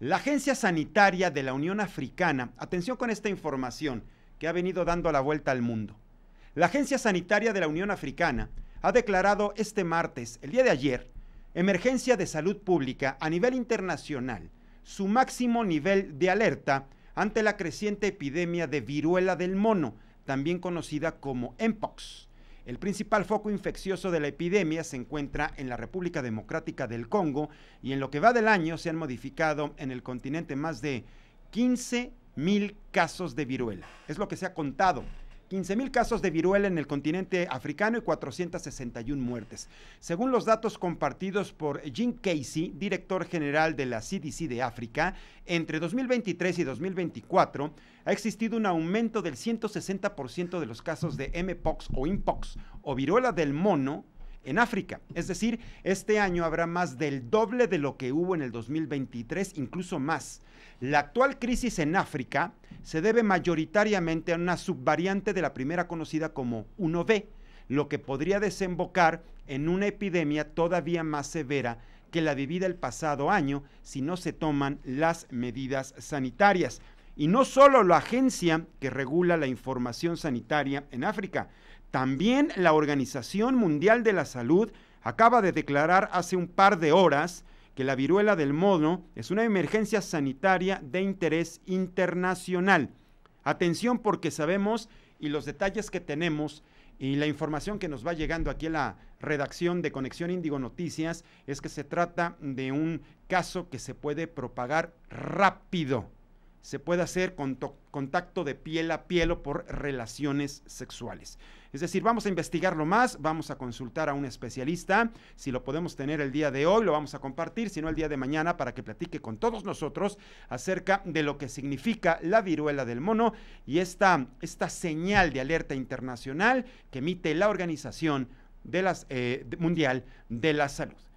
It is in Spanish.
La Agencia Sanitaria de la Unión Africana, atención con esta información que ha venido dando la vuelta al mundo. La Agencia Sanitaria de la Unión Africana ha declarado este martes, el día de ayer, emergencia de salud pública a nivel internacional, su máximo nivel de alerta ante la creciente epidemia de viruela del mono, también conocida como Mpox. El principal foco infeccioso de la epidemia se encuentra en la República Democrática del Congo y en lo que va del año se han modificado en el continente más de 15 mil casos de viruela. Es lo que se ha contado 15.000 casos de viruela en el continente africano y 461 muertes. Según los datos compartidos por Jim Casey, director general de la CDC de África, entre 2023 y 2024 ha existido un aumento del 160% de los casos de MPOX o Inpox o viruela del mono en África. Es decir, este año habrá más del doble de lo que hubo en el 2023, incluso más. La actual crisis en África se debe mayoritariamente a una subvariante de la primera conocida como 1B, lo que podría desembocar en una epidemia todavía más severa que la vivida el pasado año si no se toman las medidas sanitarias. Y no solo la agencia que regula la información sanitaria en África, también la Organización Mundial de la Salud acaba de declarar hace un par de horas que la viruela del mono es una emergencia sanitaria de interés internacional. Atención porque sabemos y los detalles que tenemos y la información que nos va llegando aquí a la redacción de Conexión Índigo Noticias es que se trata de un caso que se puede propagar rápido se puede hacer con contacto de piel a piel o por relaciones sexuales. Es decir, vamos a investigarlo más, vamos a consultar a un especialista, si lo podemos tener el día de hoy, lo vamos a compartir, si no el día de mañana, para que platique con todos nosotros acerca de lo que significa la viruela del mono y esta, esta señal de alerta internacional que emite la Organización eh, Mundial de la Salud.